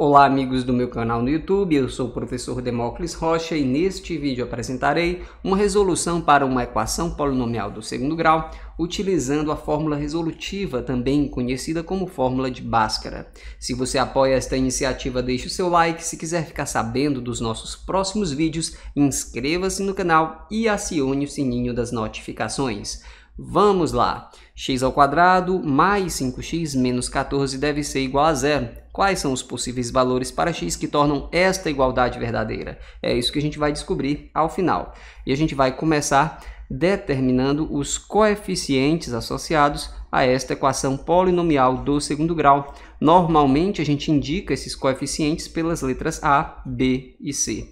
Olá amigos do meu canal no YouTube, eu sou o professor Demócles Rocha e neste vídeo apresentarei uma resolução para uma equação polinomial do segundo grau utilizando a fórmula resolutiva, também conhecida como fórmula de Bhaskara. Se você apoia esta iniciativa, deixe o seu like. Se quiser ficar sabendo dos nossos próximos vídeos, inscreva-se no canal e acione o sininho das notificações. Vamos lá. x ao quadrado mais 5x menos 14 deve ser igual a zero. Quais são os possíveis valores para x que tornam esta igualdade verdadeira? É isso que a gente vai descobrir ao final. E a gente vai começar determinando os coeficientes associados a esta equação polinomial do segundo grau. Normalmente a gente indica esses coeficientes pelas letras A, B e C.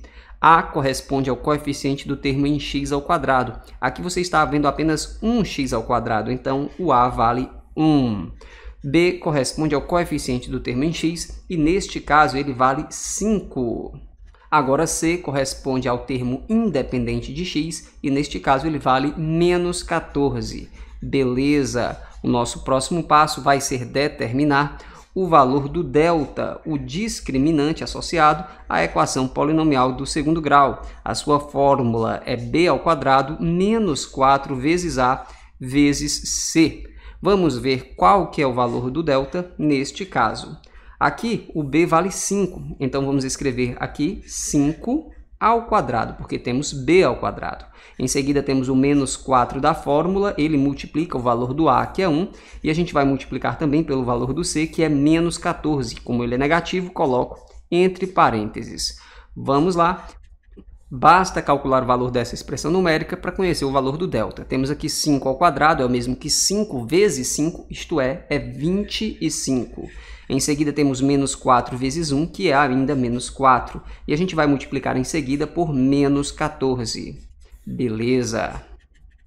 A corresponde ao coeficiente do termo em x ao quadrado. Aqui você está vendo apenas 1x ao quadrado, então o A vale 1. B corresponde ao coeficiente do termo em x e neste caso ele vale 5. Agora C corresponde ao termo independente de x e neste caso ele vale menos 14. Beleza! O nosso próximo passo vai ser determinar o valor do delta, o discriminante associado à equação polinomial do segundo grau. A sua fórmula é b ao quadrado menos 4 vezes a vezes c. Vamos ver qual que é o valor do delta neste caso. Aqui o b vale 5, então vamos escrever aqui 5 ao quadrado, porque temos b ao quadrado. Em seguida, temos o menos 4 da fórmula, ele multiplica o valor do a, que é 1, e a gente vai multiplicar também pelo valor do c, que é menos 14. Como ele é negativo, coloco entre parênteses. Vamos lá. Basta calcular o valor dessa expressão numérica para conhecer o valor do delta. Temos aqui 5 ao quadrado, é o mesmo que 5 vezes 5, isto é, é 25. Em seguida temos menos 4 vezes 1, que é ainda menos 4. E a gente vai multiplicar em seguida por menos 14. Beleza!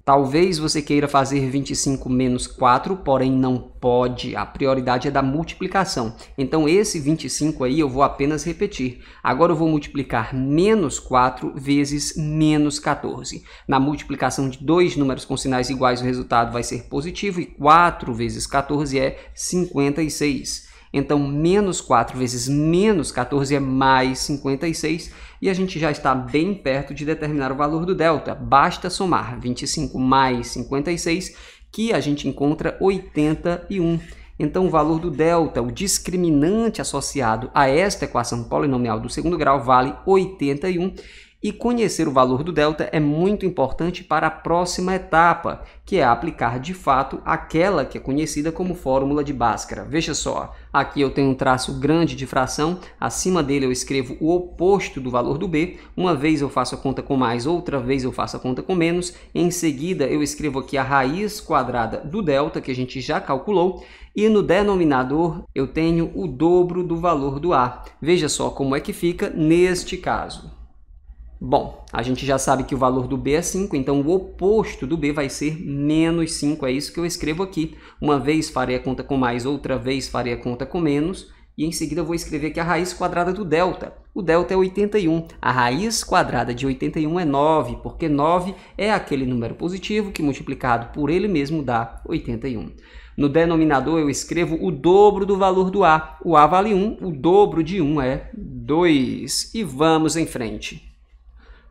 Talvez você queira fazer 25 menos 4, porém não pode. A prioridade é da multiplicação. Então esse 25 aí eu vou apenas repetir. Agora eu vou multiplicar menos 4 vezes menos 14. Na multiplicação de dois números com sinais iguais, o resultado vai ser positivo e 4 vezes 14 é 56. Então, menos 4 vezes menos 14 é mais 56 e a gente já está bem perto de determinar o valor do delta. Basta somar 25 mais 56 que a gente encontra 81. Então, o valor do delta, o discriminante associado a esta equação polinomial do segundo grau, vale 81 e conhecer o valor do delta é muito importante para a próxima etapa, que é aplicar de fato aquela que é conhecida como fórmula de Bhaskara. Veja só, aqui eu tenho um traço grande de fração, acima dele eu escrevo o oposto do valor do B, uma vez eu faço a conta com mais, outra vez eu faço a conta com menos, em seguida eu escrevo aqui a raiz quadrada do delta, que a gente já calculou, e no denominador eu tenho o dobro do valor do A. Veja só como é que fica neste caso. Bom, a gente já sabe que o valor do B é 5, então o oposto do B vai ser menos 5. É isso que eu escrevo aqui. Uma vez farei a conta com mais, outra vez farei a conta com menos. E em seguida vou escrever aqui a raiz quadrada do delta. O delta é 81. A raiz quadrada de 81 é 9, porque 9 é aquele número positivo que multiplicado por ele mesmo dá 81. No denominador eu escrevo o dobro do valor do A. O A vale 1, o dobro de 1 é 2. E vamos em frente.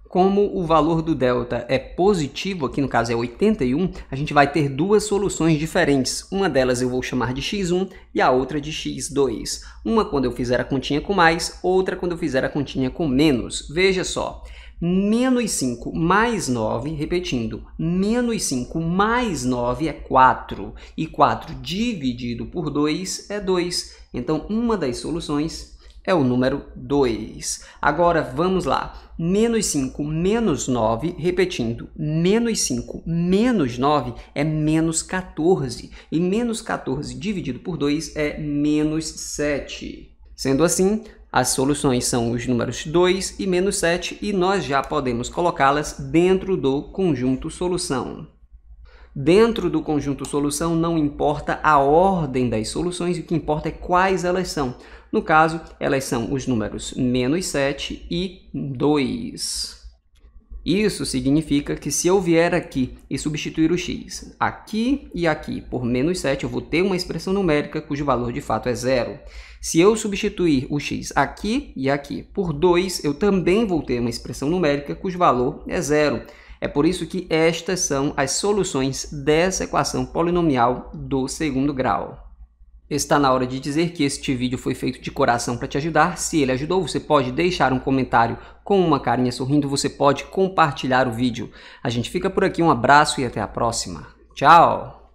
Como o valor do delta é positivo, aqui no caso é 81, a gente vai ter duas soluções diferentes. Uma delas eu vou chamar de x1 e a outra de x2. Uma quando eu fizer a continha com mais, outra quando eu fizer a continha com menos. Veja só, menos 5 mais 9, repetindo, menos 5 mais 9 é 4. E 4 dividido por 2 é 2. Então, uma das soluções é o número 2. Agora vamos lá. Menos 5 menos 9, repetindo, menos 5 menos 9 é menos 14. E menos 14 dividido por 2 é menos 7. Sendo assim, as soluções são os números 2 e menos 7 e nós já podemos colocá-las dentro do conjunto solução. Dentro do conjunto solução, não importa a ordem das soluções, o que importa é quais elas são. No caso, elas são os números menos 7 e 2. Isso significa que se eu vier aqui e substituir o x aqui e aqui por menos 7, eu vou ter uma expressão numérica cujo valor de fato é zero. Se eu substituir o x aqui e aqui por 2, eu também vou ter uma expressão numérica cujo valor é zero. É por isso que estas são as soluções dessa equação polinomial do segundo grau. Está na hora de dizer que este vídeo foi feito de coração para te ajudar. Se ele ajudou, você pode deixar um comentário com uma carinha sorrindo, você pode compartilhar o vídeo. A gente fica por aqui, um abraço e até a próxima. Tchau!